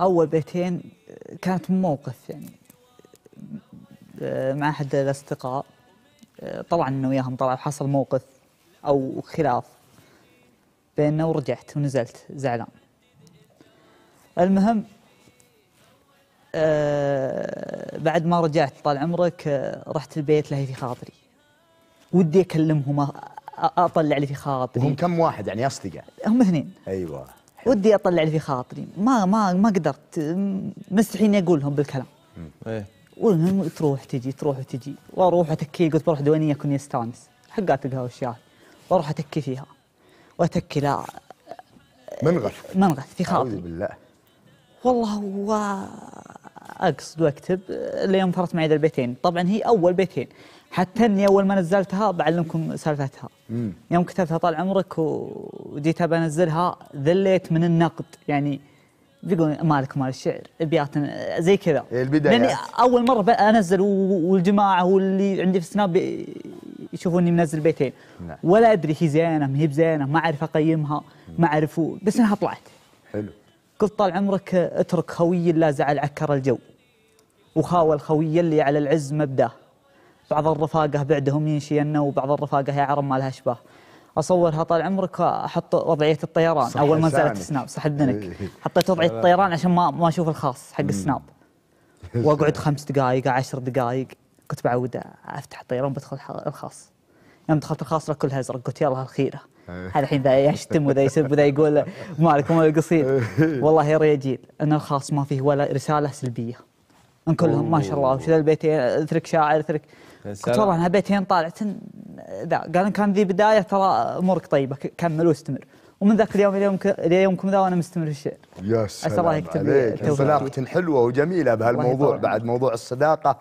اول بيتين آه، كانت موقف يعني آه، مع احد الاصدقاء آه، طبعا انه وياهم طلع حصل موقف او خلاف بيننا ورجعت ونزلت زعلان المهم بعد ما رجعت طال عمرك رحت البيت لهي في خاطري ودي اكلمهم اطلع اللي في خاطري هم كم واحد يعني اصدقاء هم اثنين ايوه ودي اطلع اللي في خاطري ما ما ما قدرت مستحيل اني اقولهم بالكلام ايه تروح تجي تروح وتجي واروح اتكي قلت بروح ديوانيه كني استانس حقات القهوه والشاي واروح اتكي فيها واتكي لا منغث منغث في خاطري اعوذ بالله والله هو اقصد واكتب يوم فرت معي البيتين طبعا هي اول بيتين حتى اني اول ما نزلتها بعلمكم سالفتها يوم كتبتها طال عمرك وجيت بنزلها ذليت من النقد يعني بيقول مالك مال الشعر ابيات زي كذا إيه، البداية لاني اول مره انزل والجماعه واللي عندي في السناب يشوفوني منزل بيتين نعم. ولا ادري هي زينه ما هي بزينه ما اعرف اقيمها ما اعرف بس انها طلعت حلو قلت طال عمرك اترك خوي لا زعل عكر الجو وخاوى الخوي اللي على العز مبداه بعض الرفاقه بعدهم ينشينا وبعض الرفاقه يا عرب ما لها اشباه اصورها طال عمرك احط وضعيه الطيران اول ما نزلت سناب صح اذنك إيه. حطيت وضعيه الطيران عشان ما ما اشوف الخاص حق السناب واقعد خمس دقائق عشر دقائق كنت بعود افتح الطيران بدخل الخاص يوم دخلت الخاص كلها ازرق قلت يلا الخيره إيه. هذا الحين ذا يشتم وذا يسب وذا يقول مالك مال القصيد إيه. والله يا رجال ان الخاص ما فيه ولا رساله سلبيه من كلهم ما شاء الله وش ذا البيتين اترك شاعر اترك قلت والله انا بيتين طالعت ذا قال ان كان ذي بدايه ترى امورك طيبه كمل واستمر ومن ذاك اليوم اليوم ليومكم ذا وانا مستمر في الشعر. يا سلام الله يكتب صداقة حلوه وجميله بهالموضوع بعد موضوع الصداقه